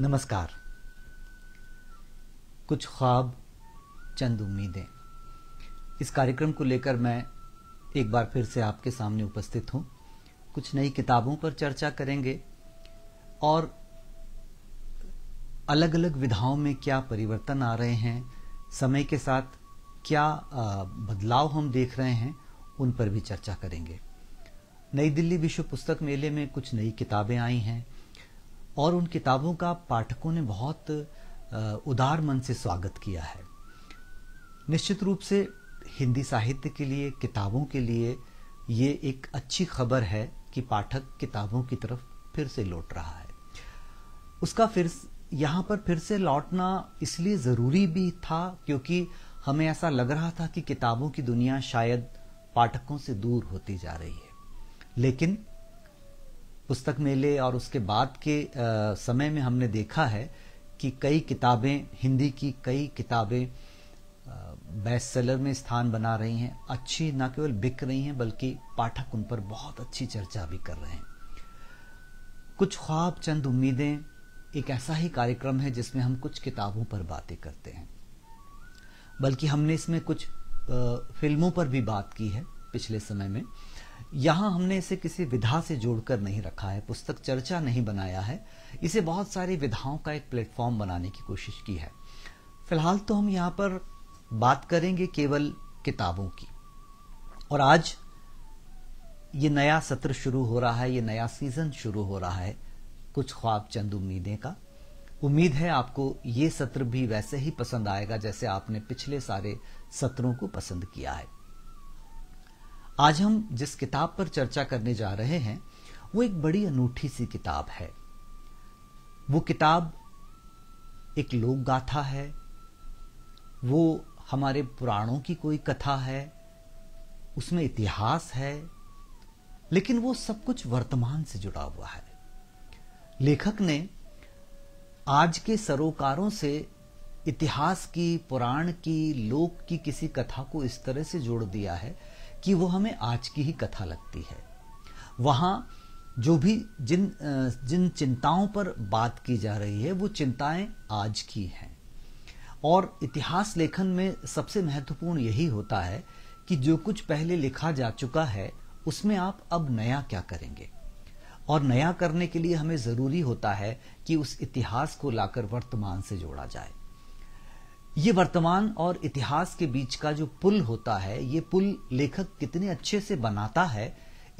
नमस्कार कुछ ख्वाब चंद उम्मीदें इस कार्यक्रम को लेकर मैं एक बार फिर से आपके सामने उपस्थित हूं कुछ नई किताबों पर चर्चा करेंगे और अलग अलग विधाओं में क्या परिवर्तन आ रहे हैं समय के साथ क्या बदलाव हम देख रहे हैं उन पर भी चर्चा करेंगे नई दिल्ली विश्व पुस्तक मेले में कुछ नई किताबें आई हैं और उन किताबों का पाठकों ने बहुत उदार मन से स्वागत किया है निश्चित रूप से हिंदी साहित्य के लिए किताबों के लिए ये एक अच्छी खबर है कि पाठक किताबों की तरफ फिर से लौट रहा है उसका फिर यहाँ पर फिर से लौटना इसलिए ज़रूरी भी था क्योंकि हमें ऐसा लग रहा था कि किताबों की दुनिया शायद पाठकों से दूर होती जा रही है लेकिन पुस्तक मेले और उसके बाद के समय में हमने देखा है कि कई किताबें हिंदी की कई किताबें बेस्ट सेलर में स्थान बना रही हैं अच्छी ना केवल बिक रही हैं बल्कि पाठक उन पर बहुत अच्छी चर्चा भी कर रहे हैं कुछ ख्वाब चंद उम्मीदें एक ऐसा ही कार्यक्रम है जिसमें हम कुछ किताबों पर बातें करते हैं बल्कि हमने इसमें कुछ फिल्मों पर भी बात की है पिछले समय में यहाँ हमने इसे किसी विधा से जोड़कर नहीं रखा है पुस्तक चर्चा नहीं बनाया है इसे बहुत सारी विधाओं का एक प्लेटफॉर्म बनाने की कोशिश की है फिलहाल तो हम यहाँ पर बात करेंगे केवल किताबों की और आज ये नया सत्र शुरू हो रहा है ये नया सीजन शुरू हो रहा है कुछ ख्वाब चंद उम्मीदें का उम्मीद है आपको ये सत्र भी वैसे ही पसंद आएगा जैसे आपने पिछले सारे सत्रों को पसंद किया है आज हम जिस किताब पर चर्चा करने जा रहे हैं वो एक बड़ी अनूठी सी किताब है वो किताब एक लोक गाथा है वो हमारे पुराणों की कोई कथा है उसमें इतिहास है लेकिन वो सब कुछ वर्तमान से जुड़ा हुआ है लेखक ने आज के सरोकारों से इतिहास की पुराण की लोक की किसी कथा को इस तरह से जोड़ दिया है कि वो हमें आज की ही कथा लगती है वहाँ जो भी जिन जिन चिंताओं पर बात की जा रही है वो चिंताएं आज की हैं और इतिहास लेखन में सबसे महत्वपूर्ण यही होता है कि जो कुछ पहले लिखा जा चुका है उसमें आप अब नया क्या करेंगे और नया करने के लिए हमें जरूरी होता है कि उस इतिहास को लाकर वर्तमान से जोड़ा जाए ये वर्तमान और इतिहास के बीच का जो पुल होता है ये पुल लेखक कितने अच्छे से बनाता है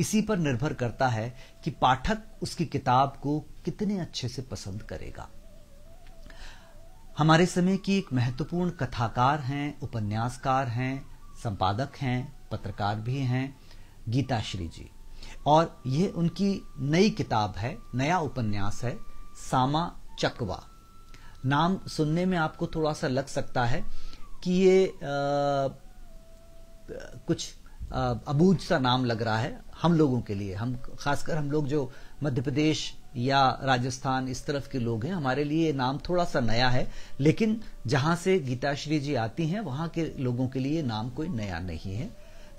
इसी पर निर्भर करता है कि पाठक उसकी किताब को कितने अच्छे से पसंद करेगा हमारे समय की एक महत्वपूर्ण कथाकार हैं उपन्यासकार हैं संपादक हैं पत्रकार भी हैं गीताश्री जी और यह उनकी नई किताब है नया उपन्यास है सामा चकवा नाम सुनने में आपको थोड़ा सा लग सकता है कि ये आ, कुछ अबूझ सा नाम लग रहा है हम लोगों के लिए हम खासकर हम लोग जो मध्य प्रदेश या राजस्थान इस तरफ के लोग हैं हमारे लिए ये नाम थोड़ा सा नया है लेकिन जहां से गीताश्री जी आती हैं वहां के लोगों के लिए नाम कोई नया नहीं है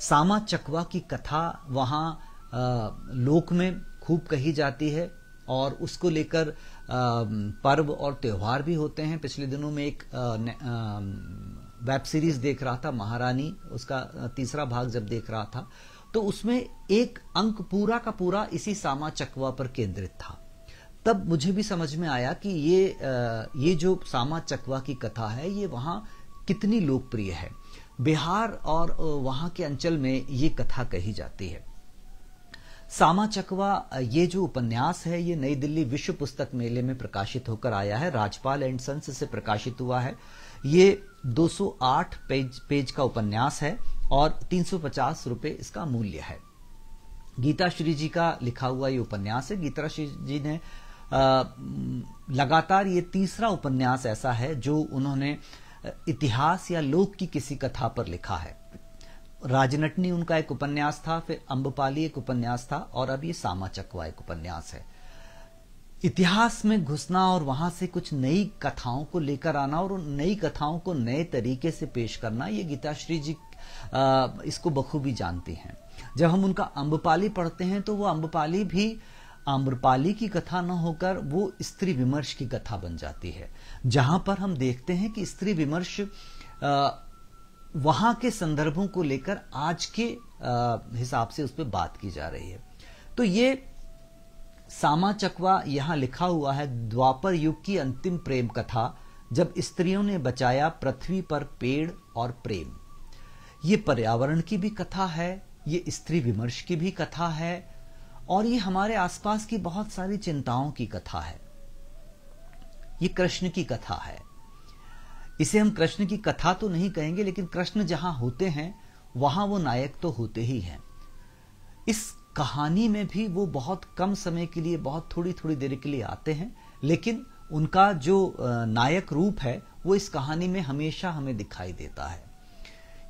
सामा चकवा की कथा वहां लोक में खूब कही जाती है और उसको लेकर पर्व और त्यौहार भी होते हैं पिछले दिनों में एक वेब सीरीज देख रहा था महारानी उसका तीसरा भाग जब देख रहा था तो उसमें एक अंक पूरा का पूरा इसी सामा चकवा पर केंद्रित था तब मुझे भी समझ में आया कि ये ये जो सामा चकवा की कथा है ये वहाँ कितनी लोकप्रिय है बिहार और वहां के अंचल में ये कथा कही जाती है सामा चकवा ये जो उपन्यास है ये नई दिल्ली विश्व पुस्तक मेले में प्रकाशित होकर आया है राजपाल एंड सन्स से प्रकाशित हुआ है ये 208 पेज पेज का उपन्यास है और 350 रुपए इसका मूल्य है गीता श्री जी का लिखा हुआ ये उपन्यास है गीता श्री जी ने आ, लगातार ये तीसरा उपन्यास ऐसा है जो उन्होंने इतिहास या लोक की किसी कथा पर लिखा है राजनटनी उनका एक उपन्यास था फिर अम्बपाली एक उपन्यास था और अब ये सामा चकवा एक उपन्यास है इतिहास में घुसना और वहां से कुछ नई कथाओं को लेकर आना और उन नई कथाओं को नए तरीके से पेश करना ये गीताश्री जी इसको बखूबी जानती हैं जब हम उनका अंबपाली पढ़ते हैं तो वो अम्बपाली भी आम्रपाली की कथा न होकर वो स्त्री विमर्श की कथा बन जाती है जहां पर हम देखते हैं कि स्त्री विमर्श वहां के संदर्भों को लेकर आज के हिसाब से उस पर बात की जा रही है तो ये सामा चकवा यहां लिखा हुआ है द्वापर युग की अंतिम प्रेम कथा जब स्त्रियों ने बचाया पृथ्वी पर पेड़ और प्रेम ये पर्यावरण की भी कथा है ये स्त्री विमर्श की भी कथा है और ये हमारे आसपास की बहुत सारी चिंताओं की कथा है ये कृष्ण की कथा है इसे हम कृष्ण की कथा तो नहीं कहेंगे लेकिन कृष्ण जहां होते हैं वहां वो नायक तो होते ही हैं इस कहानी में भी वो बहुत कम समय के लिए बहुत थोड़ी थोड़ी देर के लिए आते हैं लेकिन उनका जो नायक रूप है वो इस कहानी में हमेशा हमें दिखाई देता है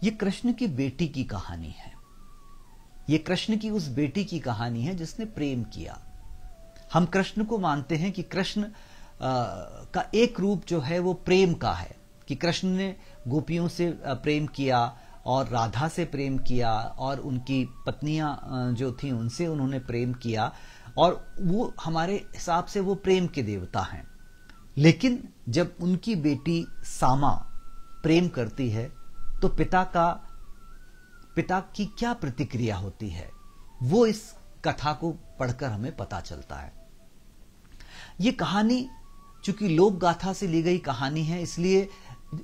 ये कृष्ण की बेटी की कहानी है ये कृष्ण की उस बेटी की कहानी है जिसने प्रेम किया हम कृष्ण को मानते हैं कि कृष्ण का एक रूप जो है वो प्रेम का है कि कृष्ण ने गोपियों से प्रेम किया और राधा से प्रेम किया और उनकी पत्नियां जो थी उनसे उन्होंने प्रेम किया और वो हमारे हिसाब से वो प्रेम के देवता हैं लेकिन जब उनकी बेटी सामा प्रेम करती है तो पिता का पिता की क्या प्रतिक्रिया होती है वो इस कथा को पढ़कर हमें पता चलता है ये कहानी चूंकि लोक गाथा से ली गई कहानी है इसलिए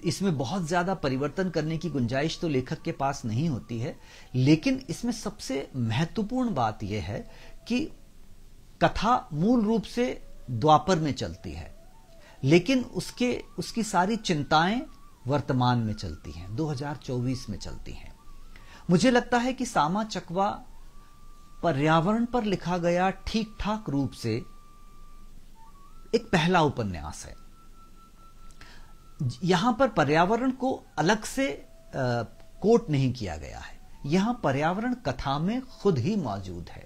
इसमें बहुत ज्यादा परिवर्तन करने की गुंजाइश तो लेखक के पास नहीं होती है लेकिन इसमें सबसे महत्वपूर्ण बात यह है कि कथा मूल रूप से द्वापर में चलती है लेकिन उसके उसकी सारी चिंताएं वर्तमान में चलती हैं 2024 में चलती हैं मुझे लगता है कि सामा चकवा पर्यावरण पर लिखा गया ठीक ठाक रूप से एक पहला उपन्यास है यहां पर पर्यावरण को अलग से कोट नहीं किया गया है यहां पर्यावरण कथा में खुद ही मौजूद है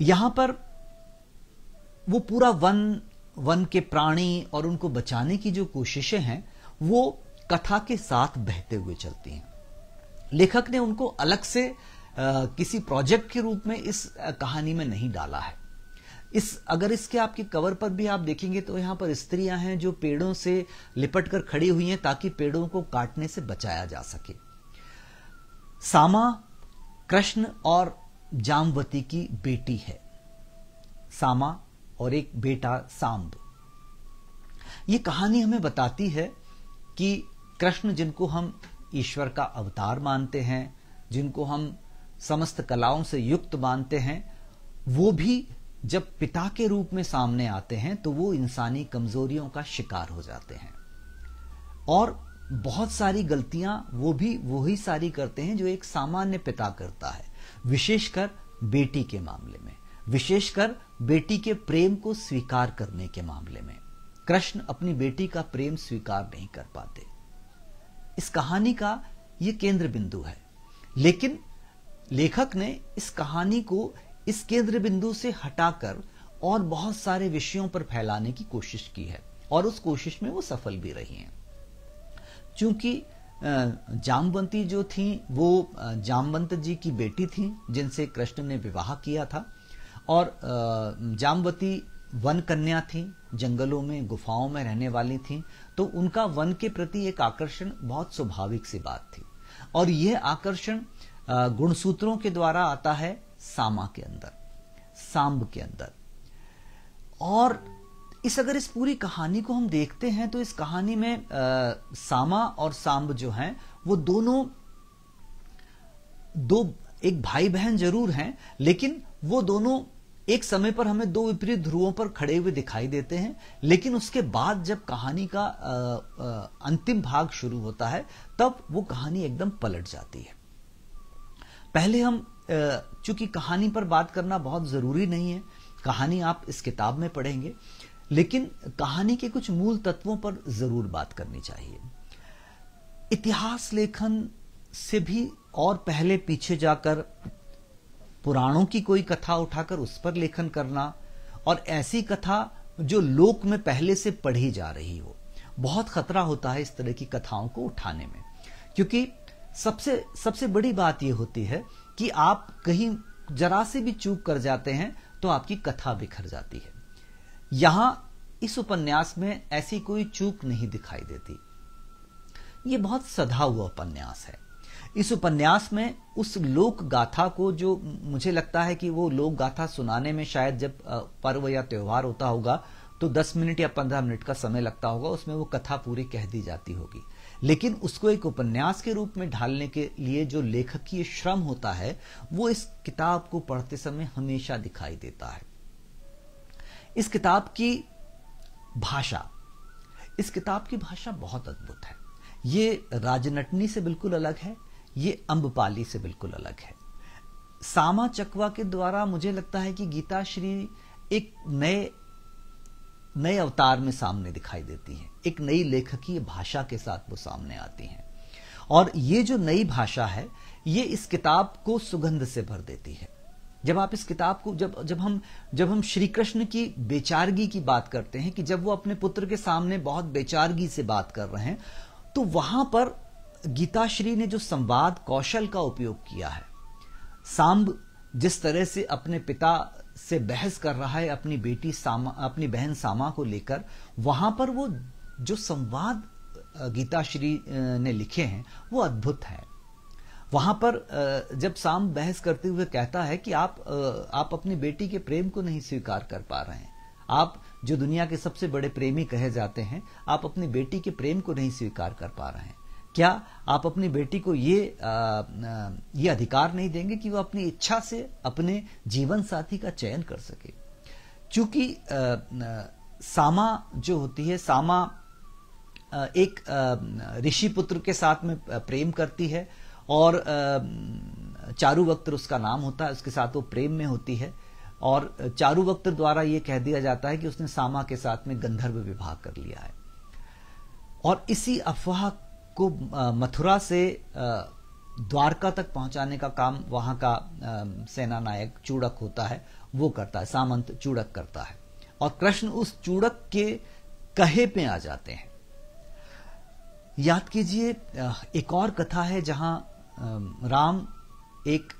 यहां पर वो पूरा वन वन के प्राणी और उनको बचाने की जो कोशिशें हैं वो कथा के साथ बहते हुए चलती हैं लेखक ने उनको अलग से आ, किसी प्रोजेक्ट के रूप में इस कहानी में नहीं डाला है इस अगर इसके आपके कवर पर भी आप देखेंगे तो यहाँ पर स्त्रियां हैं जो पेड़ों से लिपट कर खड़ी हुई हैं ताकि पेड़ों को काटने से बचाया जा सके सामा कृष्ण और जामवती की बेटी है सामा और एक बेटा सांब ये कहानी हमें बताती है कि कृष्ण जिनको हम ईश्वर का अवतार मानते हैं जिनको हम समस्त कलाओं से युक्त मानते हैं वो भी जब पिता के रूप में सामने आते हैं तो वो इंसानी कमजोरियों का शिकार हो जाते हैं और बहुत सारी गलतियां वो भी वही सारी करते हैं जो एक सामान्य पिता करता है विशेषकर बेटी के मामले में विशेषकर बेटी के प्रेम को स्वीकार करने के मामले में कृष्ण अपनी बेटी का प्रेम स्वीकार नहीं कर पाते इस कहानी का यह केंद्र बिंदु है लेकिन लेखक ने इस कहानी को इस केंद्र बिंदु से हटाकर और बहुत सारे विषयों पर फैलाने की कोशिश की है और उस कोशिश में वो सफल भी रही हैं चूंकि जामवंती जो थी वो जामवंत जी की बेटी थी जिनसे कृष्ण ने विवाह किया था और जामवती वन कन्या थी जंगलों में गुफाओं में रहने वाली थी तो उनका वन के प्रति एक आकर्षण बहुत स्वाभाविक सी बात थी और यह आकर्षण गुणसूत्रों के द्वारा आता है सामा के अंदर सांब के अंदर और इस अगर इस पूरी कहानी को हम देखते हैं तो इस कहानी में आ, सामा और सांब जो हैं वो दोनों दो एक भाई बहन जरूर हैं लेकिन वो दोनों एक समय पर हमें दो विपरीत ध्रुवों पर खड़े हुए दिखाई देते हैं लेकिन उसके बाद जब कहानी का आ, आ, अंतिम भाग शुरू होता है तब वो कहानी एकदम पलट जाती है पहले हम चूंकि कहानी पर बात करना बहुत ज़रूरी नहीं है कहानी आप इस किताब में पढ़ेंगे लेकिन कहानी के कुछ मूल तत्वों पर ज़रूर बात करनी चाहिए इतिहास लेखन से भी और पहले पीछे जाकर पुराणों की कोई कथा उठाकर उस पर लेखन करना और ऐसी कथा जो लोक में पहले से पढ़ी जा रही हो बहुत खतरा होता है इस तरह की कथाओं को उठाने में क्योंकि सबसे सबसे बड़ी बात यह होती है कि आप कहीं जरा से भी चूक कर जाते हैं तो आपकी कथा बिखर जाती है यहां इस उपन्यास में ऐसी कोई चूक नहीं दिखाई देती ये बहुत सधा हुआ उपन्यास है इस उपन्यास में उस लोक गाथा को जो मुझे लगता है कि वो लोक गाथा सुनाने में शायद जब पर्व या त्योहार होता होगा तो 10 मिनट या 15 मिनट का समय लगता होगा उसमें वो कथा पूरी कह दी जाती होगी लेकिन उसको एक उपन्यास के रूप में ढालने के लिए जो लेखकीय श्रम होता है वो इस किताब को पढ़ते समय हमेशा दिखाई देता है इस किताब की भाषा इस किताब की भाषा बहुत अद्भुत है ये राजनटनी से बिल्कुल अलग है ये अंबपाली से बिल्कुल अलग है सामा चकवा के द्वारा मुझे लगता है कि गीता श्री एक नए नए अवतार में सामने दिखाई देती हैं एक नई लेखकीय भाषा के साथ वो सामने आती हैं और ये जो नई भाषा है ये इस किताब को सुगंध से भर देती है जब आप इस किताब को जब जब हम जब हम श्री कृष्ण की बेचारगी की बात करते हैं कि जब वो अपने पुत्र के सामने बहुत बेचारगी से बात कर रहे हैं तो वहां पर गीता श्री ने जो संवाद कौशल का उपयोग किया है सांब जिस तरह से अपने पिता से बहस कर रहा है अपनी बेटी सामा अपनी बहन सामा को लेकर वहां पर वो जो संवाद गीता श्री ने लिखे हैं वो अद्भुत है वहां पर जब साम बहस करते हुए कहता है कि आप आप अपनी बेटी के प्रेम को नहीं स्वीकार कर पा रहे हैं आप जो दुनिया के सबसे बड़े प्रेमी कहे जाते हैं आप अपनी बेटी के प्रेम को नहीं स्वीकार कर पा रहे हैं क्या आप अपनी बेटी को ये आ, ये अधिकार नहीं देंगे कि वो अपनी इच्छा से अपने जीवन साथी का चयन कर सके चूंकि सामा जो होती है सामा एक ऋषि पुत्र के साथ में प्रेम करती है और चारू वक्त उसका नाम होता है उसके साथ वो प्रेम में होती है और चारू वक्त द्वारा ये कह दिया जाता है कि उसने सामा के साथ में गंधर्व विवाह कर लिया है और इसी अफवाह को मथुरा से द्वारका तक पहुंचाने का काम वहां का सेना नायक चूड़क होता है वो करता है सामंत चूड़क करता है और कृष्ण उस चूड़क के कहे पे आ जाते हैं याद कीजिए एक और कथा है जहां राम एक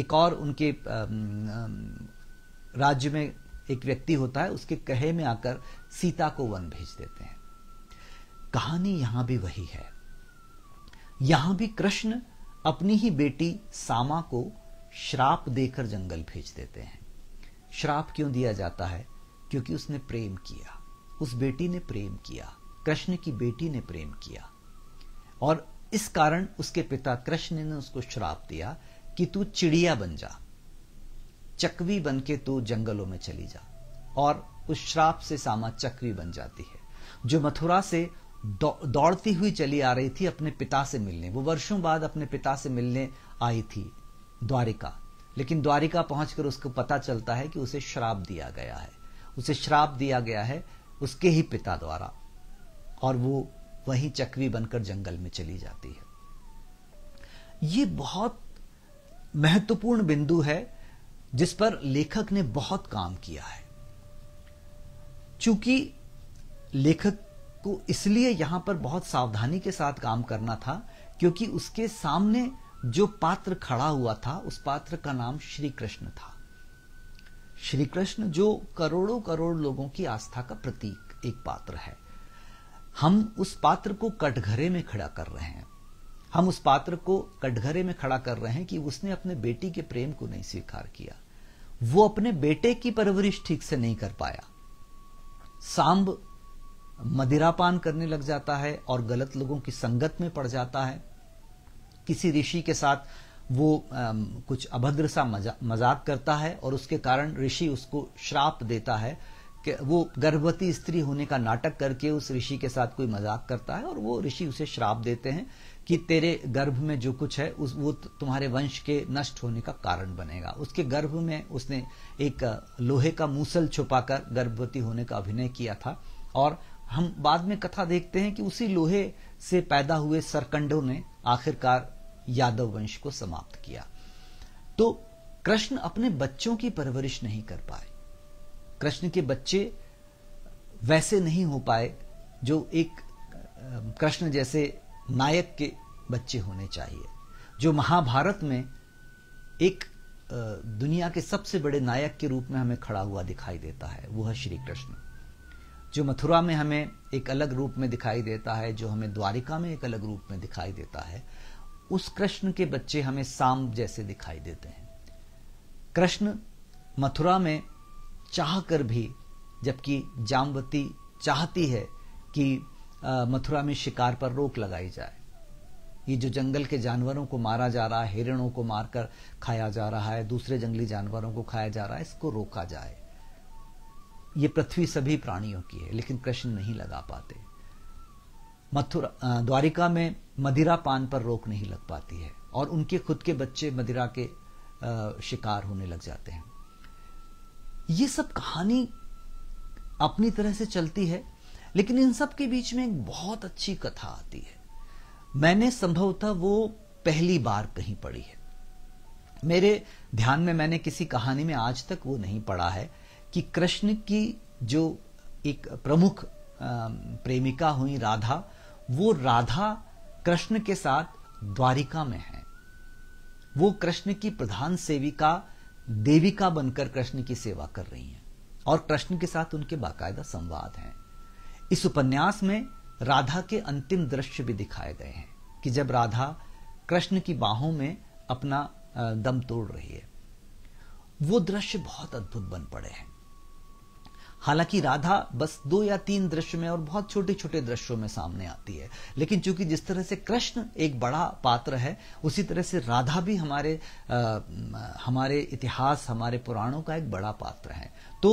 एक और उनके राज्य में एक व्यक्ति होता है उसके कहे में आकर सीता को वन भेज देते हैं कहानी यहां भी वही है यहां भी कृष्ण अपनी ही बेटी सामा को श्राप देकर जंगल भेज देते हैं श्राप क्यों दिया जाता है क्योंकि उसने प्रेम किया उस बेटी ने प्रेम किया कृष्ण की बेटी ने प्रेम किया और इस कारण उसके पिता कृष्ण ने उसको श्राप दिया कि तू चिड़िया बन जा चकवी बन के तू जंगलों में चली जा और उस श्राप से सामा चक्री बन जाती है जो मथुरा से दौड़ती हुई चली आ रही थी अपने पिता से मिलने वो वर्षों बाद अपने पिता से मिलने आई थी द्वारिका लेकिन द्वारिका पहुंचकर उसको पता चलता है कि उसे श्राप दिया गया है उसे श्राप दिया गया है उसके ही पिता द्वारा और वो वहीं चक्री बनकर जंगल में चली जाती है ये बहुत महत्वपूर्ण बिंदु है जिस पर लेखक ने बहुत काम किया है चूंकि लेखक को तो इसलिए यहां पर बहुत सावधानी के साथ काम करना था क्योंकि उसके सामने जो पात्र खड़ा हुआ था उस पात्र का नाम श्री कृष्ण था श्री कृष्ण जो करोड़ों करोड़ लोगों की आस्था का प्रतीक एक पात्र है हम उस पात्र को कटघरे में खड़ा कर रहे हैं हम उस पात्र को कटघरे में खड़ा कर रहे हैं कि उसने अपने बेटी के प्रेम को नहीं स्वीकार किया वो अपने बेटे की परवरिश ठीक से नहीं कर पाया सांब मदिरापान करने लग जाता है और गलत लोगों की संगत में पड़ जाता है किसी ऋषि के साथ वो आ, कुछ अभद्र सा मजा, मजाक करता है और उसके कारण ऋषि उसको श्राप देता है कि वो गर्भवती स्त्री होने का नाटक करके उस ऋषि के साथ कोई मजाक करता है और वो ऋषि उसे श्राप देते हैं कि तेरे गर्भ में जो कुछ है उस वो तुम्हारे वंश के नष्ट होने का कारण बनेगा उसके गर्भ में उसने एक लोहे का मूसल छुपाकर गर्भवती होने का अभिनय किया था और हम बाद में कथा देखते हैं कि उसी लोहे से पैदा हुए सरकंडों ने आखिरकार यादव वंश को समाप्त किया तो कृष्ण अपने बच्चों की परवरिश नहीं कर पाए कृष्ण के बच्चे वैसे नहीं हो पाए जो एक कृष्ण जैसे नायक के बच्चे होने चाहिए जो महाभारत में एक दुनिया के सबसे बड़े नायक के रूप में हमें खड़ा हुआ दिखाई देता है वह श्री कृष्ण जो मथुरा में हमें एक अलग रूप में दिखाई देता है जो हमें द्वारिका में एक अलग रूप में दिखाई देता है उस कृष्ण के बच्चे हमें सांब जैसे दिखाई देते हैं कृष्ण मथुरा में चाह कर भी जबकि जामवती चाहती है कि मथुरा में शिकार पर रोक लगाई जाए ये जो जंगल के जानवरों को मारा जा रहा है हिरणों को मारकर खाया जा रहा है दूसरे जंगली जानवरों को खाया जा रहा है इसको रोका जाए ये पृथ्वी सभी प्राणियों की है लेकिन कृष्ण नहीं लगा पाते मथुरा द्वारिका में मदिरा पान पर रोक नहीं लग पाती है और उनके खुद के बच्चे मदिरा के शिकार होने लग जाते हैं ये सब कहानी अपनी तरह से चलती है लेकिन इन सब के बीच में एक बहुत अच्छी कथा आती है मैंने संभवतः वो पहली बार कहीं पढ़ी है मेरे ध्यान में मैंने किसी कहानी में आज तक वो नहीं पढ़ा है कि कृष्ण की जो एक प्रमुख प्रेमिका हुई राधा वो राधा कृष्ण के साथ द्वारिका में है वो कृष्ण की प्रधान सेविका देविका बनकर कृष्ण की सेवा कर रही हैं और कृष्ण के साथ उनके बाकायदा संवाद हैं इस उपन्यास में राधा के अंतिम दृश्य भी दिखाए गए हैं कि जब राधा कृष्ण की बाहों में अपना दम तोड़ रही है वो दृश्य बहुत अद्भुत बन पड़े हैं हालांकि राधा बस दो या तीन दृश्य में और बहुत छोटे छोटे दृश्यों में सामने आती है लेकिन चूंकि जिस तरह से कृष्ण एक बड़ा पात्र है उसी तरह से राधा भी हमारे आ, हमारे इतिहास हमारे पुराणों का एक बड़ा पात्र है तो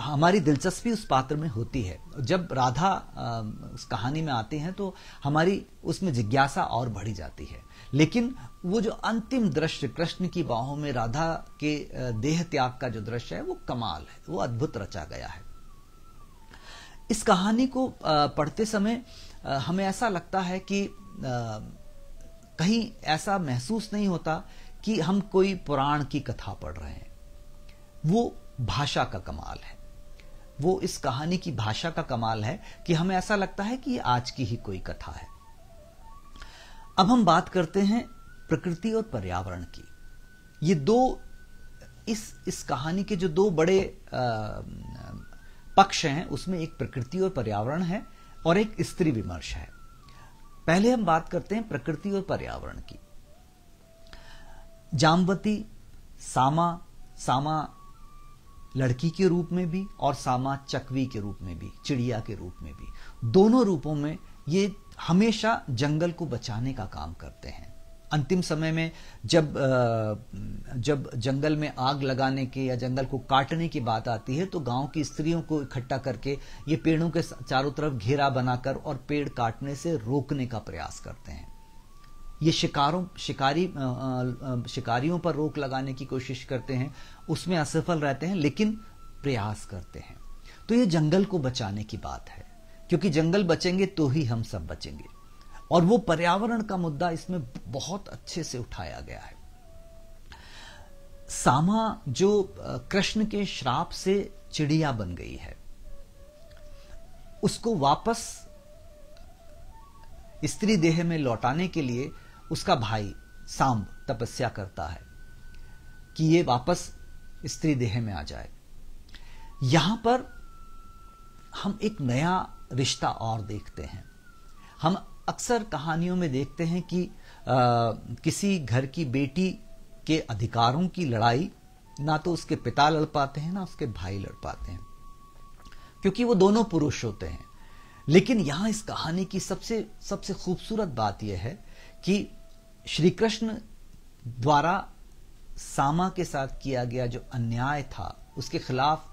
हमारी दिलचस्पी उस पात्र में होती है जब राधा उस कहानी में आती हैं तो हमारी उसमें जिज्ञासा और बढ़ी जाती है लेकिन वो जो अंतिम दृश्य कृष्ण की बाहों में राधा के देह त्याग का जो दृश्य है वो कमाल है वो अद्भुत रचा गया है इस कहानी को पढ़ते समय हमें ऐसा लगता है कि कहीं ऐसा महसूस नहीं होता कि हम कोई पुराण की कथा पढ़ रहे हैं वो भाषा का कमाल है वो इस कहानी की भाषा का कमाल है कि हमें ऐसा लगता है कि आज की ही कोई कथा है अब हम बात करते हैं प्रकृति और पर्यावरण की ये दो इस इस कहानी के जो दो बड़े आ, पक्ष हैं उसमें एक प्रकृति और पर्यावरण है और एक स्त्री विमर्श है पहले हम बात करते हैं प्रकृति और पर्यावरण की जामवती सामा सामा लड़की के रूप में भी और सामा चकवी के रूप में भी चिड़िया के रूप में भी दोनों रूपों में ये हमेशा जंगल को बचाने का काम करते हैं अंतिम समय में जब जब जंगल में आग लगाने की या जंगल को काटने की बात आती है तो गांव की स्त्रियों को इकट्ठा करके ये पेड़ों के चारों तरफ घेरा बनाकर और पेड़ काटने से रोकने का प्रयास करते हैं ये शिकारों शिकारी शिकारियों पर रोक लगाने की कोशिश करते हैं उसमें असफल रहते हैं लेकिन प्रयास करते हैं तो ये जंगल को बचाने की बात है क्योंकि जंगल बचेंगे तो ही हम सब बचेंगे और वो पर्यावरण का मुद्दा इसमें बहुत अच्छे से उठाया गया है सामा जो कृष्ण के श्राप से चिड़िया बन गई है उसको वापस स्त्री देह में लौटाने के लिए उसका भाई सांब तपस्या करता है कि ये वापस स्त्री देह में आ जाए यहां पर हम एक नया रिश्ता और देखते हैं हम अक्सर कहानियों में देखते हैं कि आ, किसी घर की बेटी के अधिकारों की लड़ाई ना तो उसके पिता लड़ पाते हैं ना उसके भाई लड़ पाते हैं क्योंकि वो दोनों पुरुष होते हैं लेकिन यहां इस कहानी की सबसे सबसे खूबसूरत बात यह है कि श्री कृष्ण द्वारा सामा के साथ किया गया जो अन्याय था उसके खिलाफ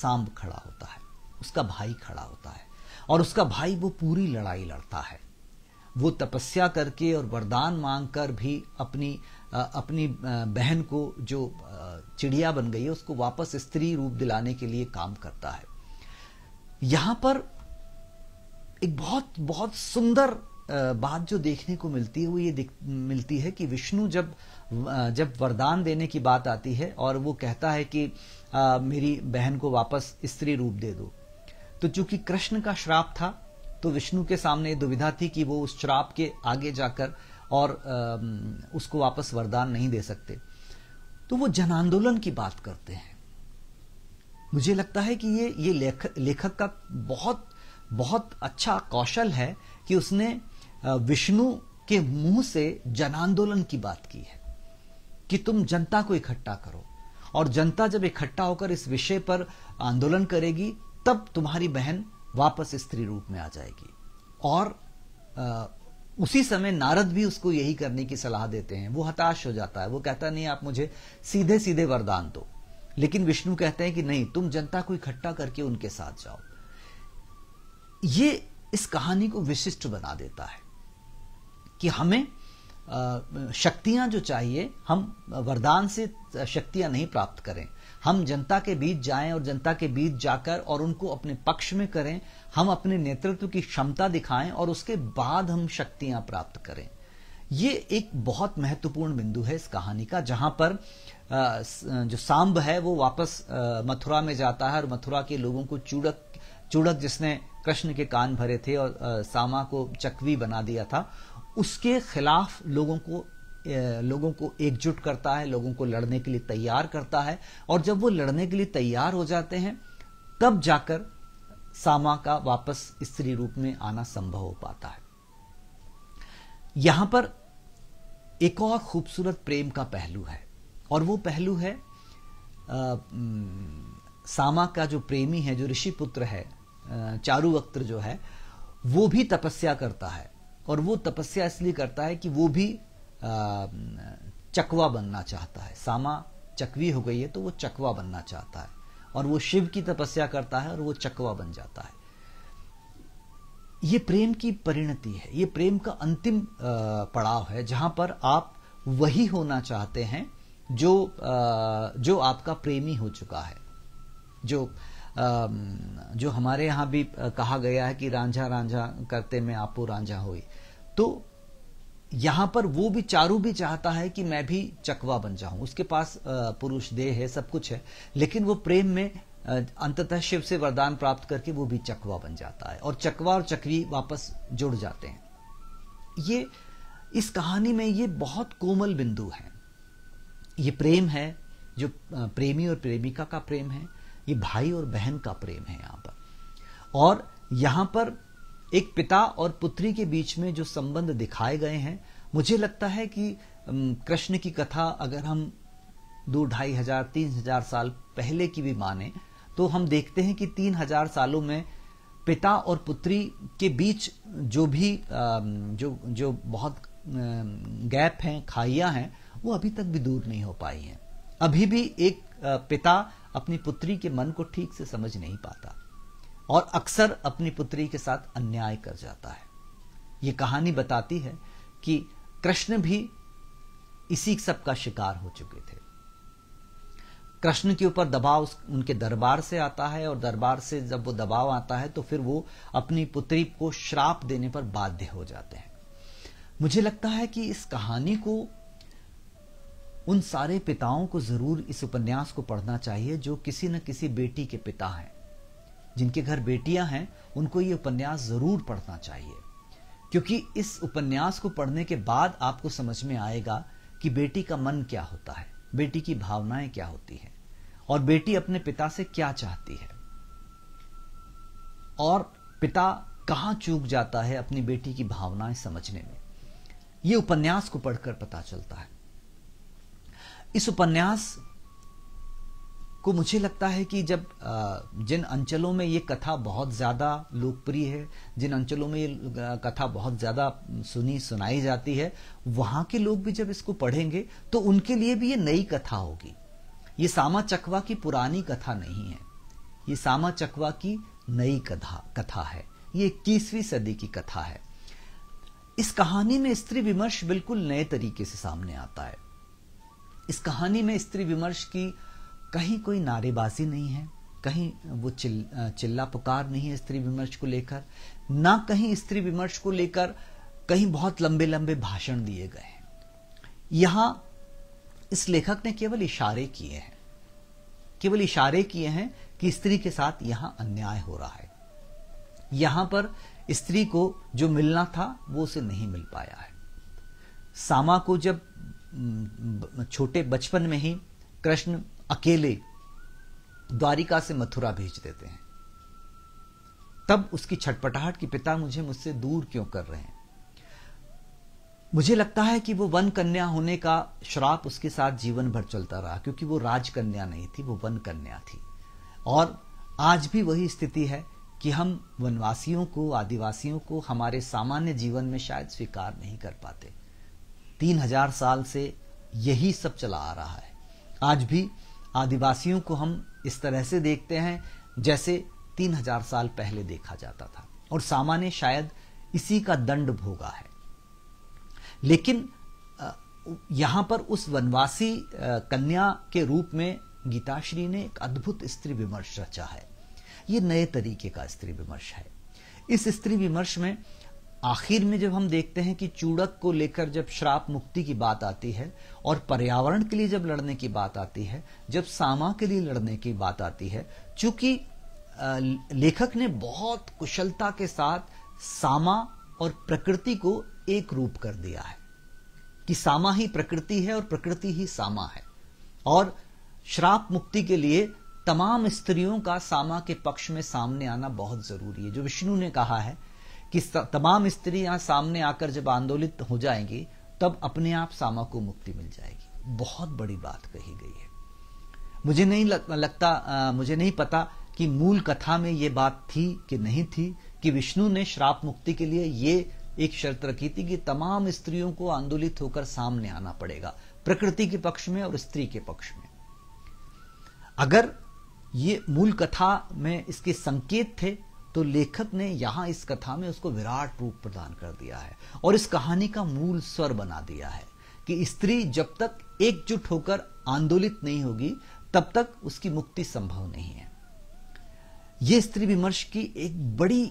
सांब खड़ा होता है उसका भाई खड़ा होता है और उसका भाई वो पूरी लड़ाई लड़ता है वो तपस्या करके और वरदान मांगकर भी अपनी अपनी बहन को जो चिड़िया बन गई है उसको वापस स्त्री रूप दिलाने के लिए काम करता है यहाँ पर एक बहुत बहुत सुंदर बात जो देखने को मिलती है वो ये मिलती है कि विष्णु जब जब वरदान देने की बात आती है और वो कहता है कि आ, मेरी बहन को वापस स्त्री रूप दे दो तो चूंकि कृष्ण का श्राप था तो विष्णु के सामने दुविधा थी कि वो उस श्राप के आगे जाकर और उसको वापस वरदान नहीं दे सकते तो वो जन आंदोलन की बात करते हैं मुझे लगता है कि ये ये लेख, लेखक का बहुत बहुत अच्छा कौशल है कि उसने विष्णु के मुंह से जन आंदोलन की बात की है कि तुम जनता को इकट्ठा करो और जनता जब इकट्ठा होकर इस विषय पर आंदोलन करेगी तब तुम्हारी बहन वापस स्त्री रूप में आ जाएगी और आ, उसी समय नारद भी उसको यही करने की सलाह देते हैं वो हताश हो जाता है वो कहता नहीं आप मुझे सीधे सीधे वरदान दो लेकिन विष्णु कहते हैं कि नहीं तुम जनता को इकट्ठा करके उनके साथ जाओ ये इस कहानी को विशिष्ट बना देता है कि हमें शक्तियां जो चाहिए हम वरदान से शक्तियां नहीं प्राप्त करें हम जनता के बीच जाएं और जनता के बीच जाकर और उनको अपने पक्ष में करें हम अपने नेतृत्व की क्षमता दिखाएं और उसके बाद हम शक्तियां प्राप्त करें ये एक बहुत महत्वपूर्ण बिंदु है इस कहानी का जहां पर जो सांब है वो वापस मथुरा में जाता है और मथुरा के लोगों को चूड़क चूड़क जिसने कृष्ण के कान भरे थे और सामा को चकवी बना दिया था उसके खिलाफ लोगों को लोगों को एकजुट करता है लोगों को लड़ने के लिए तैयार करता है और जब वो लड़ने के लिए तैयार हो जाते हैं तब जाकर सामा का वापस स्त्री रूप में आना संभव हो पाता है यहां पर एक और खूबसूरत प्रेम का पहलू है और वो पहलू है आ, सामा का जो प्रेमी है जो ऋषि पुत्र है चारु वक्त जो है वो भी तपस्या करता है और वो तपस्या इसलिए करता है कि वो भी चकवा बनना चाहता है सामा चकवी हो गई है तो वो चकवा बनना चाहता है और वो शिव की तपस्या करता है और वो चकवा बन जाता है ये प्रेम की परिणति है ये प्रेम का अंतिम पड़ाव है जहां पर आप वही होना चाहते हैं जो जो आपका प्रेमी हो चुका है जो जो हमारे यहां भी कहा गया है कि रांझा रांझा करते में आपू रांझा हुई तो यहां पर वो भी चारू भी चाहता है कि मैं भी चकवा बन जाऊं उसके पास पुरुष देह है सब कुछ है लेकिन वो प्रेम में अंततः शिव से वरदान प्राप्त करके वो भी चकवा बन जाता है और चकवा और चकवी वापस जुड़ जाते हैं ये इस कहानी में ये बहुत कोमल बिंदु है ये प्रेम है जो प्रेमी और प्रेमिका का प्रेम है ये भाई और बहन का प्रेम है यहां पर और यहां पर एक पिता और पुत्री के बीच में जो संबंध दिखाए गए हैं मुझे लगता है कि कृष्ण की कथा अगर हम दो ढाई हजार तीन हजार साल पहले की भी माने तो हम देखते हैं कि तीन हजार सालों में पिता और पुत्री के बीच जो भी जो जो बहुत गैप हैं खाइयां हैं वो अभी तक भी दूर नहीं हो पाई हैं अभी भी एक पिता अपनी पुत्री के मन को ठीक से समझ नहीं पाता और अक्सर अपनी पुत्री के साथ अन्याय कर जाता है ये कहानी बताती है कि कृष्ण भी इसी सब का शिकार हो चुके थे कृष्ण के ऊपर दबाव उनके दरबार से आता है और दरबार से जब वो दबाव आता है तो फिर वो अपनी पुत्री को श्राप देने पर बाध्य हो जाते हैं मुझे लगता है कि इस कहानी को उन सारे पिताओं को जरूर इस उपन्यास को पढ़ना चाहिए जो किसी न किसी बेटी के पिता हैं जिनके घर बेटियां हैं उनको ये उपन्यास जरूर पढ़ना चाहिए क्योंकि इस उपन्यास को पढ़ने के बाद आपको समझ में आएगा कि बेटी का मन क्या होता है बेटी की भावनाएं क्या होती हैं और बेटी अपने पिता से क्या चाहती है और पिता कहां चूक जाता है अपनी बेटी की भावनाएं समझने में ये उपन्यास को पढ़कर पता चलता है इस उपन्यास को मुझे लगता है कि जब जिन अंचलों में ये कथा बहुत ज़्यादा लोकप्रिय है जिन अंचलों में ये कथा बहुत ज़्यादा सुनी सुनाई जाती है वहाँ के लोग भी जब इसको पढ़ेंगे तो उनके लिए भी ये नई कथा होगी ये सामा चकवा की पुरानी कथा नहीं है ये सामा चकवा की नई कथा कथा है ये इक्कीसवीं सदी की कथा है इस कहानी में स्त्री विमर्श बिल्कुल नए तरीके से सामने आता है इस कहानी में स्त्री विमर्श की कहीं कोई नारेबाजी नहीं है कहीं वो चिल चिल्ला पुकार नहीं है स्त्री विमर्श को लेकर ना कहीं स्त्री विमर्श को लेकर कहीं बहुत लंबे लंबे भाषण दिए गए हैं यहां इस लेखक ने केवल इशारे किए हैं केवल इशारे किए हैं कि स्त्री के साथ यहां अन्याय हो रहा है यहां पर स्त्री को जो मिलना था वो उसे नहीं मिल पाया है सामा को जब छोटे बचपन में ही कृष्ण अकेले द्वारिका से मथुरा भेज देते हैं तब उसकी छटपटाहट की पिता मुझे मुझसे दूर क्यों कर रहे हैं मुझे लगता है कि वो वन कन्या होने का श्राप उसके साथ जीवन भर चलता रहा क्योंकि वो राजकन्या नहीं थी वो वन कन्या थी और आज भी वही स्थिति है कि हम वनवासियों को आदिवासियों को हमारे सामान्य जीवन में शायद स्वीकार नहीं कर पाते तीन हजार साल से यही सब चला आ रहा है आज भी आदिवासियों को हम इस तरह से देखते हैं जैसे तीन हजार साल पहले देखा जाता था और सामान्य शायद इसी का दंड भोगा है लेकिन यहां पर उस वनवासी कन्या के रूप में गीताश्री ने एक अद्भुत स्त्री विमर्श रचा है ये नए तरीके का स्त्री विमर्श है इस स्त्री विमर्श में आखिर में जब हम देखते हैं कि चूड़क को लेकर जब श्राप मुक्ति की बात आती है और पर्यावरण के लिए जब लड़ने की बात आती है जब सामा के लिए लड़ने की बात आती है चूंकि लेखक ने बहुत कुशलता के साथ सामा और प्रकृति को एक रूप कर दिया है कि सामा ही प्रकृति है और प्रकृति ही सामा है और श्राप मुक्ति के लिए तमाम स्त्रियों का सामा के पक्ष में सामने आना बहुत जरूरी है जो विष्णु ने कहा है कि तमाम स्त्रियां सामने आकर जब आंदोलित हो जाएंगी तब अपने आप सामा को मुक्ति मिल जाएगी बहुत बड़ी बात कही गई है मुझे नहीं लग, लगता आ, मुझे नहीं पता कि मूल कथा में ये बात थी कि नहीं थी कि विष्णु ने श्राप मुक्ति के लिए यह एक शर्त रखी थी कि तमाम स्त्रियों को आंदोलित होकर सामने आना पड़ेगा प्रकृति के पक्ष में और स्त्री के पक्ष में अगर ये मूल कथा में इसके संकेत थे तो लेखक ने यहां इस कथा में उसको विराट रूप प्रदान कर दिया है और इस कहानी का मूल स्वर बना दिया है कि स्त्री जब तक एकजुट होकर आंदोलित नहीं होगी तब तक उसकी मुक्ति संभव नहीं है यह स्त्री विमर्श की एक बड़ी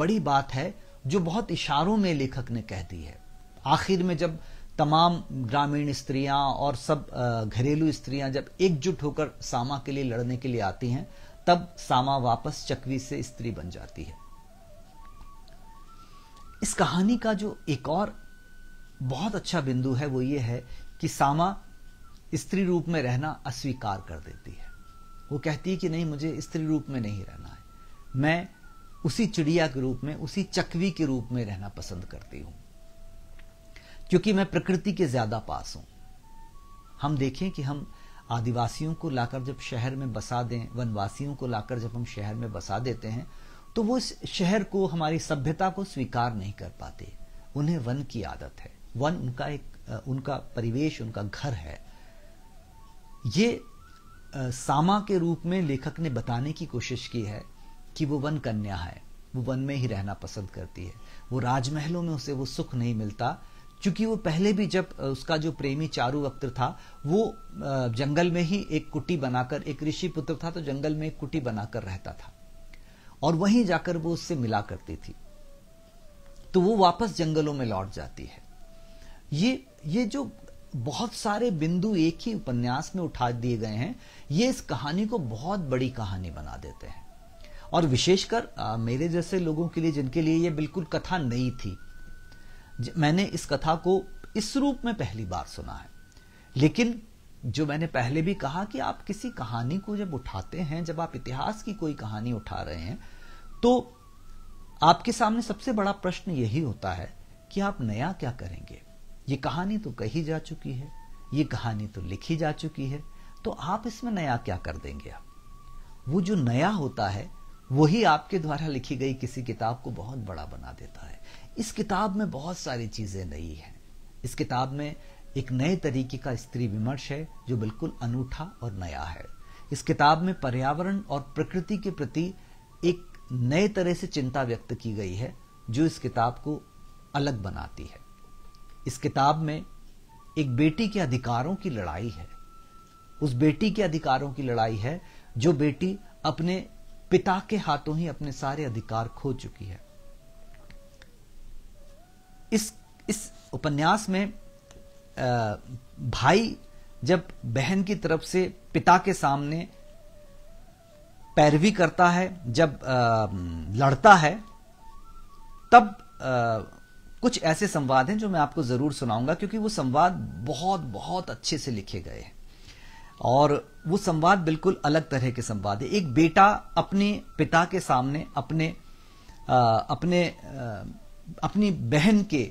बड़ी बात है जो बहुत इशारों में लेखक ने कह दी है आखिर में जब तमाम ग्रामीण स्त्रियां और सब घरेलू स्त्रियां जब एकजुट होकर सामा के लिए लड़ने के लिए आती हैं तब सामा वापस चकवी से स्त्री बन जाती है इस कहानी का जो एक और बहुत अच्छा बिंदु है वो ये है कि सामा स्त्री रूप में रहना अस्वीकार कर देती है वो कहती है कि नहीं मुझे स्त्री रूप में नहीं रहना है मैं उसी चिड़िया के रूप में उसी चकवी के रूप में रहना पसंद करती हूं क्योंकि मैं प्रकृति के ज्यादा पास हूं हम देखें कि हम आदिवासियों को लाकर जब शहर में बसा दें वनवासियों को लाकर जब हम शहर में बसा देते हैं तो वो इस शहर को हमारी सभ्यता को स्वीकार नहीं कर पाते उन्हें वन की आदत है वन उनका एक उनका परिवेश उनका घर है ये सामा के रूप में लेखक ने बताने की कोशिश की है कि वो वन कन्या है वो वन में ही रहना पसंद करती है वो राजमहलों में उसे वो सुख नहीं मिलता क्योंकि वो पहले भी जब उसका जो प्रेमी चारू वक्त था वो जंगल में ही एक कुटी बनाकर एक ऋषि पुत्र था तो जंगल में एक कुटी बनाकर रहता था और वहीं जाकर वो उससे मिला करती थी तो वो वापस जंगलों में लौट जाती है ये ये जो बहुत सारे बिंदु एक ही उपन्यास में उठा दिए गए हैं ये इस कहानी को बहुत बड़ी कहानी बना देते हैं और विशेषकर मेरे जैसे लोगों के लिए जिनके लिए ये बिल्कुल कथा नई थी मैंने इस कथा को इस रूप में पहली बार सुना है लेकिन जो मैंने पहले भी कहा कि आप किसी कहानी को जब उठाते हैं जब आप इतिहास की कोई कहानी उठा रहे हैं तो आपके सामने सबसे बड़ा प्रश्न यही होता है कि आप नया क्या करेंगे ये कहानी तो कही जा चुकी है ये कहानी तो लिखी जा चुकी है तो आप इसमें नया क्या कर देंगे आप वो जो नया होता है वही आपके द्वारा लिखी गई किसी किताब को बहुत बड़ा बना देता है इस किताब में बहुत सारी चीज़ें नई हैं इस किताब में एक नए तरीके का स्त्री विमर्श है जो बिल्कुल अनूठा और नया है इस किताब में पर्यावरण और प्रकृति के प्रति एक नए तरह से चिंता व्यक्त की गई है जो इस किताब को अलग बनाती है इस किताब में एक बेटी के अधिकारों की लड़ाई है उस बेटी के अधिकारों की लड़ाई है जो बेटी अपने पिता के हाथों ही अपने सारे अधिकार खो चुकी है इस इस उपन्यास में भाई जब बहन की तरफ से पिता के सामने पैरवी करता है जब लड़ता है तब कुछ ऐसे संवाद हैं जो मैं आपको ज़रूर सुनाऊंगा क्योंकि वो संवाद बहुत बहुत अच्छे से लिखे गए हैं और वो संवाद बिल्कुल अलग तरह के संवाद है एक बेटा अपने पिता के सामने अपने आ, अपने आ, अपनी बहन के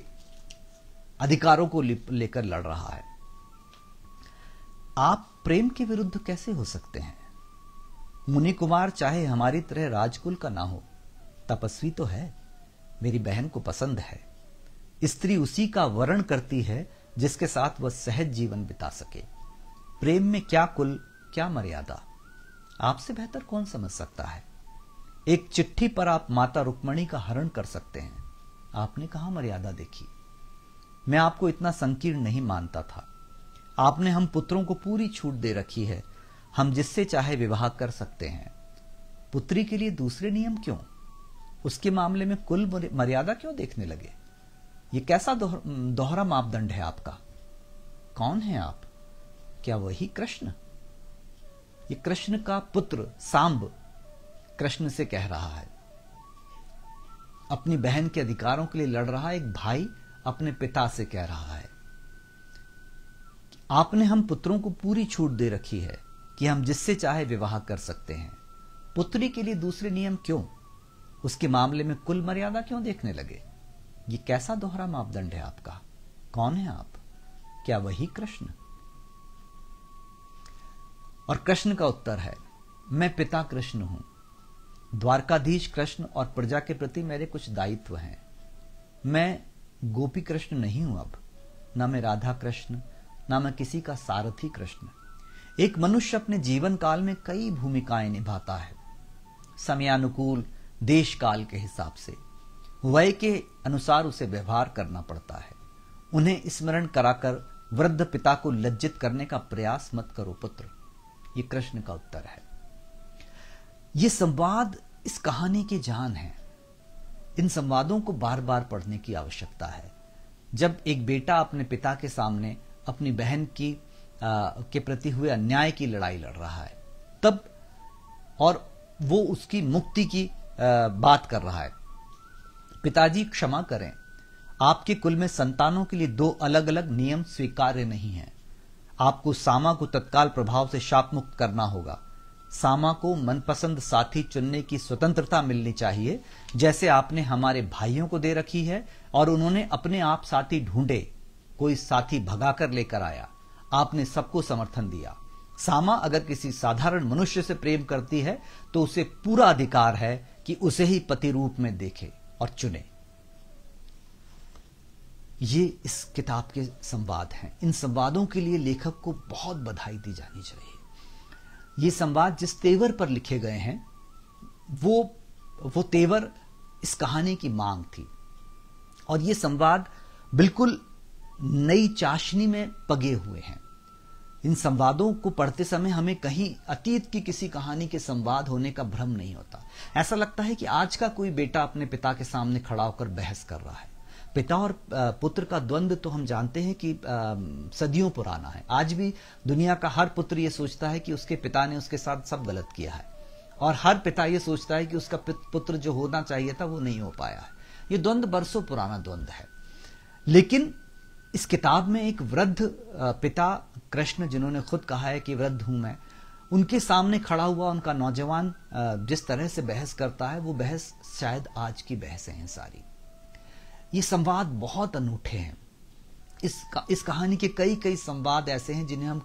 अधिकारों को लेकर लड़ रहा है आप प्रेम के विरुद्ध कैसे हो सकते हैं मुनि कुमार चाहे हमारी तरह राजकुल का ना हो तपस्वी तो है मेरी बहन को पसंद है स्त्री उसी का वर्ण करती है जिसके साथ वह सहज जीवन बिता सके प्रेम में क्या कुल क्या मर्यादा आपसे बेहतर कौन समझ सकता है एक चिट्ठी पर आप माता रुक्मणी का हरण कर सकते हैं आपने कहा मर्यादा देखी मैं आपको इतना संकीर्ण नहीं मानता था आपने हम पुत्रों को पूरी छूट दे रखी है हम जिससे चाहे विवाह कर सकते हैं पुत्री के लिए दूसरे नियम क्यों उसके मामले में कुल मर्यादा क्यों देखने लगे ये कैसा दोहरा मापदंड है आपका कौन है आप क्या वही कृष्ण ये कृष्ण का पुत्र सांब कृष्ण से कह रहा है अपनी बहन के अधिकारों के लिए लड़ रहा एक भाई अपने पिता से कह रहा है आपने हम पुत्रों को पूरी छूट दे रखी है कि हम जिससे चाहे विवाह कर सकते हैं पुत्री के लिए दूसरे नियम क्यों उसके मामले में कुल मर्यादा क्यों देखने लगे ये कैसा दोहरा मापदंड है आपका कौन है आप क्या वही कृष्ण और कृष्ण का उत्तर है मैं पिता कृष्ण हूं द्वारकाधीश कृष्ण और प्रजा के प्रति मेरे कुछ दायित्व हैं मैं गोपी कृष्ण नहीं हूं अब ना मैं राधा कृष्ण ना मैं किसी का सारथी कृष्ण एक मनुष्य अपने जीवन काल में कई भूमिकाएं निभाता है समयानुकूल देश काल के हिसाब से वय के अनुसार उसे व्यवहार करना पड़ता है उन्हें स्मरण कराकर वृद्ध पिता को लज्जित करने का प्रयास मत करो पुत्र ये कृष्ण का उत्तर है ये संवाद इस कहानी की जान है इन संवादों को बार बार पढ़ने की आवश्यकता है जब एक बेटा अपने पिता के सामने अपनी बहन की आ, के प्रति हुए अन्याय की लड़ाई लड़ रहा है तब और वो उसकी मुक्ति की आ, बात कर रहा है पिताजी क्षमा करें आपके कुल में संतानों के लिए दो अलग अलग नियम स्वीकार्य नहीं है आपको सामा को तत्काल प्रभाव से शाप मुक्त करना होगा सामा को मनपसंद साथी चुनने की स्वतंत्रता मिलनी चाहिए जैसे आपने हमारे भाइयों को दे रखी है और उन्होंने अपने आप साथी ढूंढे कोई साथी भगाकर लेकर आया आपने सबको समर्थन दिया सामा अगर किसी साधारण मनुष्य से प्रेम करती है तो उसे पूरा अधिकार है कि उसे ही पति रूप में देखे और चुने ये इस किताब के संवाद हैं इन संवादों के लिए लेखक को बहुत बधाई दी जानी चाहिए ये संवाद जिस तेवर पर लिखे गए हैं वो वो तेवर इस कहानी की मांग थी और ये संवाद बिल्कुल नई चाशनी में पगे हुए हैं इन संवादों को पढ़ते समय हमें कहीं अतीत की किसी कहानी के संवाद होने का भ्रम नहीं होता ऐसा लगता है कि आज का कोई बेटा अपने पिता के सामने खड़ा होकर बहस कर रहा है पिता और पुत्र का द्वंद्व तो हम जानते हैं कि सदियों पुराना है आज भी दुनिया का हर पुत्र ये सोचता है कि उसके पिता ने उसके साथ सब गलत किया है और हर पिता ये सोचता है कि उसका पुत्र जो होना चाहिए था वो नहीं हो पाया है ये द्वंद्व बरसों पुराना द्वंद्व है लेकिन इस किताब में एक वृद्ध पिता कृष्ण जिन्होंने खुद कहा है कि वृद्ध हूं मैं उनके सामने खड़ा हुआ उनका नौजवान जिस तरह से बहस करता है वो बहस शायद आज की बहसें हैं सारी ये संवाद बहुत अनूठे हैं इस इस कहानी के कई कई संवाद ऐसे हैं जिन्हें हम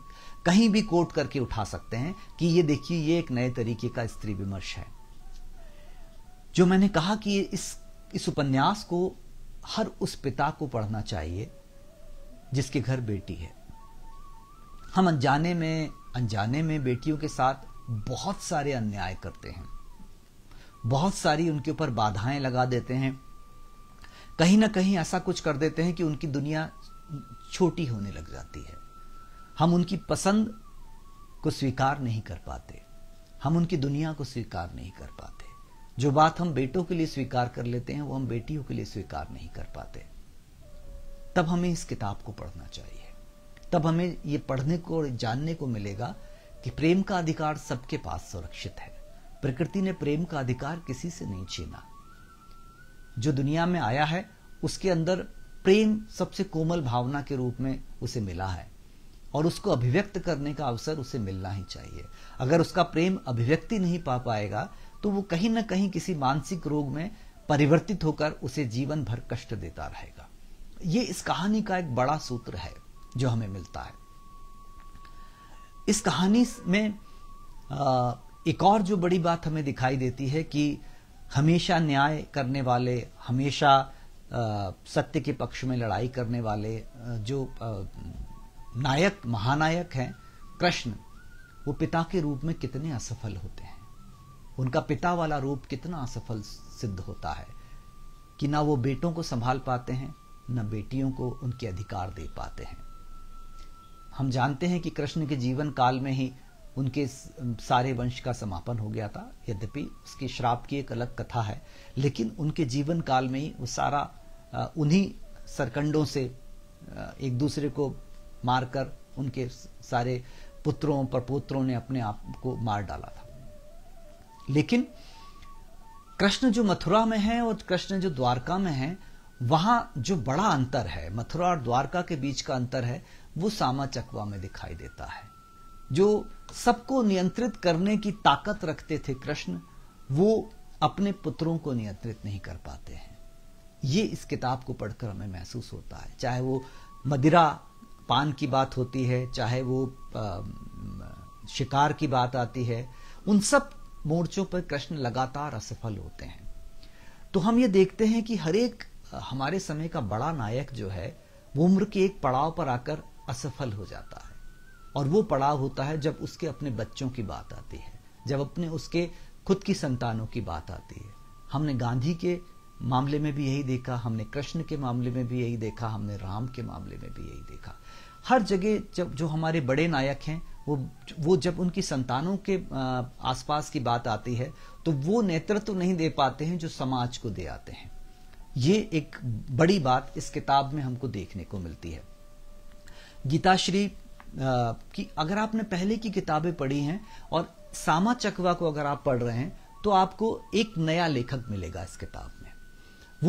कहीं भी कोट करके उठा सकते हैं कि ये देखिए ये एक नए तरीके का स्त्री विमर्श है जो मैंने कहा कि इस इस उपन्यास को हर उस पिता को पढ़ना चाहिए जिसके घर बेटी है हम अनजाने में अनजाने में बेटियों के साथ बहुत सारे अन्याय करते हैं बहुत सारी उनके ऊपर बाधाएं लगा देते हैं कहीं ना कहीं ऐसा कुछ कर देते हैं कि उनकी दुनिया छोटी होने लग जाती है हम उनकी पसंद को स्वीकार नहीं कर पाते हम उनकी दुनिया को स्वीकार नहीं कर पाते जो बात हम बेटों के लिए स्वीकार कर लेते हैं वो हम बेटियों के लिए स्वीकार नहीं कर पाते तब हमें इस किताब को पढ़ना चाहिए तब हमें ये पढ़ने को और जानने को मिलेगा कि प्रेम का अधिकार सबके पास सुरक्षित है प्रकृति ने प्रेम का अधिकार किसी से नहीं छीना जो दुनिया में आया है उसके अंदर प्रेम सबसे कोमल भावना के रूप में उसे मिला है और उसको अभिव्यक्त करने का अवसर उसे मिलना ही चाहिए अगर उसका प्रेम अभिव्यक्ति नहीं पा पाएगा तो वो कहीं ना कहीं किसी मानसिक रोग में परिवर्तित होकर उसे जीवन भर कष्ट देता रहेगा ये इस कहानी का एक बड़ा सूत्र है जो हमें मिलता है इस कहानी में एक और जो बड़ी बात हमें दिखाई देती है कि हमेशा न्याय करने वाले हमेशा सत्य के पक्ष में लड़ाई करने वाले जो नायक महानायक हैं कृष्ण वो पिता के रूप में कितने असफल होते हैं उनका पिता वाला रूप कितना असफल सिद्ध होता है कि ना वो बेटों को संभाल पाते हैं न बेटियों को उनके अधिकार दे पाते हैं हम जानते हैं कि कृष्ण के जीवन काल में ही उनके सारे वंश का समापन हो गया था यद्यपि उसके श्राप की एक अलग कथा है लेकिन उनके जीवन काल में ही वो सारा उन्हीं सरकंडों से एक दूसरे को मारकर उनके सारे पुत्रों परपोत्रों ने अपने आप को मार डाला था लेकिन कृष्ण जो मथुरा में है और कृष्ण जो द्वारका में है वहां जो बड़ा अंतर है मथुरा और द्वारका के बीच का अंतर है वो सामा चकवा में दिखाई देता है जो सबको नियंत्रित करने की ताकत रखते थे कृष्ण वो अपने पुत्रों को नियंत्रित नहीं कर पाते हैं ये इस किताब को पढ़कर हमें महसूस होता है चाहे वो मदिरा पान की बात होती है चाहे वो शिकार की बात आती है उन सब मोर्चों पर कृष्ण लगातार असफल होते हैं तो हम ये देखते हैं कि हरेक हमारे समय का बड़ा नायक जो है वो उम्र के एक पड़ाव पर आकर असफल हो जाता है और वो पड़ाव होता है जब उसके अपने बच्चों की बात आती है जब अपने उसके खुद की संतानों की बात आती है हमने गांधी के मामले में भी यही देखा हमने कृष्ण के मामले में भी यही देखा हमने राम के मामले में भी यही देखा हर जगह जब जो हमारे बड़े नायक हैं वो वो जब उनकी संतानों के आसपास की बात आती है तो वो नेतृत्व नहीं दे पाते हैं जो समाज को दे आते हैं ये एक बड़ी बात इस किताब में हमको देखने को मिलती है गीताश्री कि अगर आपने पहले की किताबें पढ़ी हैं और सामा चकवा को अगर आप पढ़ रहे हैं तो आपको एक नया लेखक मिलेगा इस किताब में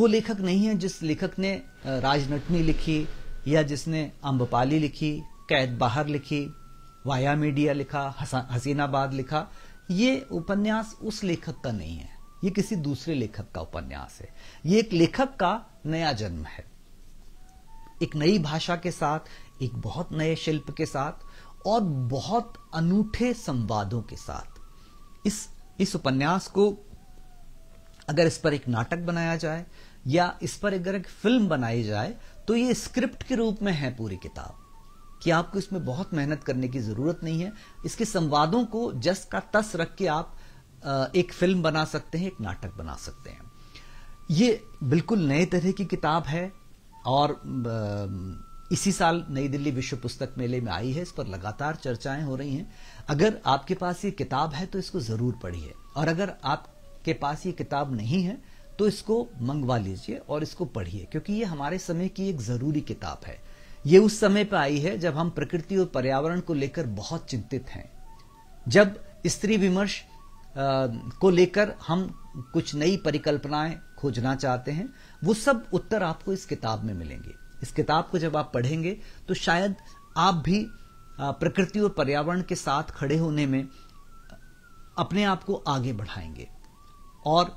वो लेखक नहीं है जिस लेखक ने राजनटनी लिखी या जिसने अम्बपाली लिखी कैद बाहर लिखी वाया मीडिया लिखा हसीनाबाद लिखा ये उपन्यास उस लेखक का नहीं है ये किसी दूसरे लेखक का उपन्यास है ये एक लेखक का नया जन्म है एक नई भाषा के साथ एक बहुत नए शिल्प के साथ और बहुत अनूठे संवादों के साथ इस इस उपन्यास को अगर इस पर एक नाटक बनाया जाए या इस पर अगर एक फिल्म बनाई जाए तो ये स्क्रिप्ट के रूप में है पूरी किताब कि आपको इसमें बहुत मेहनत करने की जरूरत नहीं है इसके संवादों को जस का तस रख के आप एक फिल्म बना सकते हैं एक नाटक बना सकते हैं ये बिल्कुल नए तरह की किताब है और इसी साल नई दिल्ली विश्व पुस्तक मेले में आई है इस पर लगातार चर्चाएं हो रही हैं अगर आपके पास ये किताब है तो इसको जरूर पढ़िए और अगर आपके पास ये किताब नहीं है तो इसको मंगवा लीजिए और इसको पढ़िए क्योंकि ये हमारे समय की एक जरूरी किताब है ये उस समय पर आई है जब हम प्रकृति और पर्यावरण को लेकर बहुत चिंतित हैं जब स्त्री विमर्श को लेकर हम कुछ नई परिकल्पनाएं खोजना चाहते हैं वो सब उत्तर आपको इस किताब में मिलेंगे इस किताब को जब आप पढ़ेंगे तो शायद आप भी प्रकृति और पर्यावरण के साथ खड़े होने में अपने आप को आगे बढ़ाएंगे और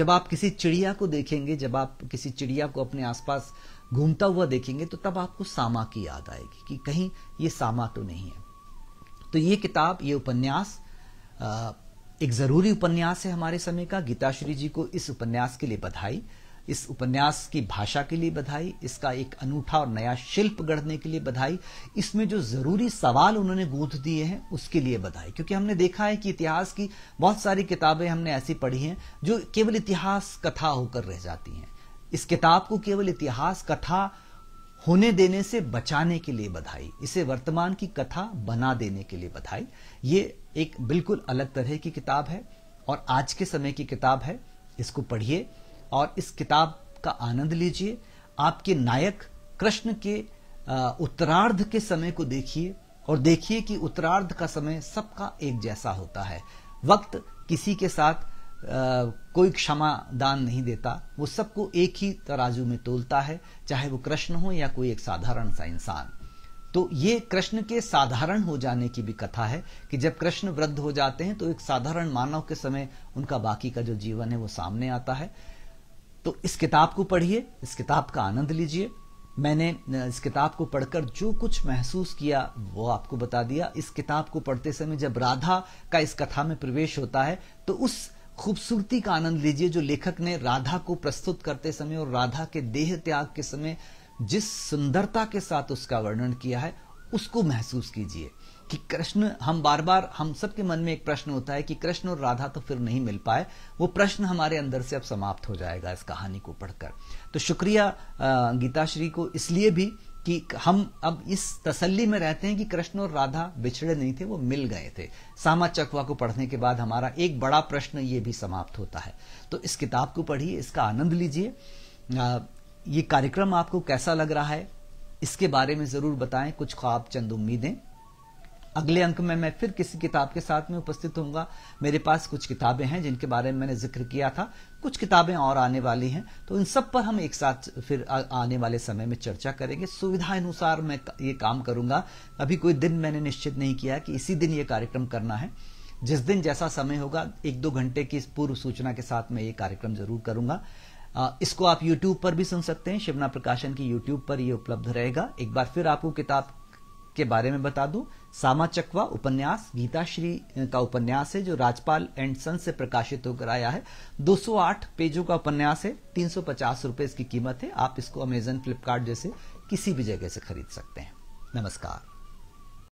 जब आप किसी चिड़िया को देखेंगे जब आप किसी चिड़िया को अपने आसपास घूमता हुआ देखेंगे तो तब आपको सामा की याद आएगी कि कहीं ये सामा तो नहीं है तो ये किताब ये उपन्यास एक ज़रूरी उपन्यास है हमारे समय का गीताश्री जी को इस उपन्यास के लिए बधाई इस उपन्यास की भाषा के लिए बधाई इसका एक अनूठा और नया शिल्प गढ़ने के लिए बधाई इसमें जो जरूरी सवाल उन्होंने गूंथ दिए हैं उसके लिए बधाई क्योंकि हमने देखा है कि इतिहास की बहुत सारी किताबें हमने ऐसी पढ़ी हैं जो केवल इतिहास कथा होकर रह जाती हैं इस किताब को केवल इतिहास कथा होने देने से बचाने के लिए बधाई इसे वर्तमान की कथा बना देने के लिए बधाई ये एक बिल्कुल अलग तरह की किताब है और आज के समय की किताब है इसको पढ़िए और इस किताब का आनंद लीजिए आपके नायक कृष्ण के उत्तरार्ध के समय को देखिए और देखिए कि उत्तरार्ध का समय सबका एक जैसा होता है वक्त किसी के साथ कोई क्षमा दान नहीं देता वो सबको एक ही तराजू में तोलता है चाहे वो कृष्ण हो या कोई एक साधारण सा इंसान तो ये कृष्ण के साधारण हो जाने की भी कथा है कि जब कृष्ण वृद्ध हो जाते हैं तो एक साधारण मानव के समय उनका बाकी का जो जीवन है वो सामने आता है तो इस किताब को पढ़िए इस किताब का आनंद लीजिए मैंने इस किताब को पढ़कर जो कुछ महसूस किया वो आपको बता दिया इस किताब को पढ़ते समय जब राधा का इस कथा में प्रवेश होता है तो उस खूबसूरती का आनंद लीजिए जो लेखक ने राधा को प्रस्तुत करते समय और राधा के देह त्याग के समय जिस सुंदरता के साथ उसका वर्णन किया है उसको महसूस कीजिए कि कृष्ण हम बार बार हम सबके मन में एक प्रश्न होता है कि कृष्ण और राधा तो फिर नहीं मिल पाए वो प्रश्न हमारे अंदर से अब समाप्त हो जाएगा इस कहानी को पढ़कर तो शुक्रिया गीताश्री को इसलिए भी कि हम अब इस तसल्ली में रहते हैं कि कृष्ण और राधा बिछड़े नहीं थे वो मिल गए थे सामा चकवा को पढ़ने के बाद हमारा एक बड़ा प्रश्न ये भी समाप्त होता है तो इस किताब को पढ़िए इसका आनंद लीजिए ये कार्यक्रम आपको कैसा लग रहा है इसके बारे में ज़रूर बताएं कुछ ख्वाब चंद उम्मीदें अगले अंक में मैं फिर किसी किताब के साथ में उपस्थित होऊंगा मेरे पास कुछ किताबें हैं जिनके बारे में मैंने जिक्र किया था कुछ किताबें और आने वाली हैं तो इन सब पर हम एक साथ फिर आने वाले समय में चर्चा करेंगे सुविधा अनुसार मैं ये काम करूंगा अभी कोई दिन मैंने निश्चित नहीं किया कि इसी दिन ये कार्यक्रम करना है जिस दिन जैसा समय होगा एक दो घंटे की पूर्व सूचना के साथ मैं ये कार्यक्रम जरूर करूंगा इसको आप YouTube पर भी सुन सकते हैं शिवना प्रकाशन की YouTube पर ये उपलब्ध रहेगा एक बार फिर आपको किताब के बारे में बता दूं सामा चकवा उपन्यास गीताश्री का उपन्यास है जो राजपाल एंड सन से प्रकाशित होकर आया है 208 पेजों का उपन्यास है तीन सौ इसकी कीमत है आप इसको अमेजन फ्लिपकार्ट जैसे किसी भी जगह से खरीद सकते हैं नमस्कार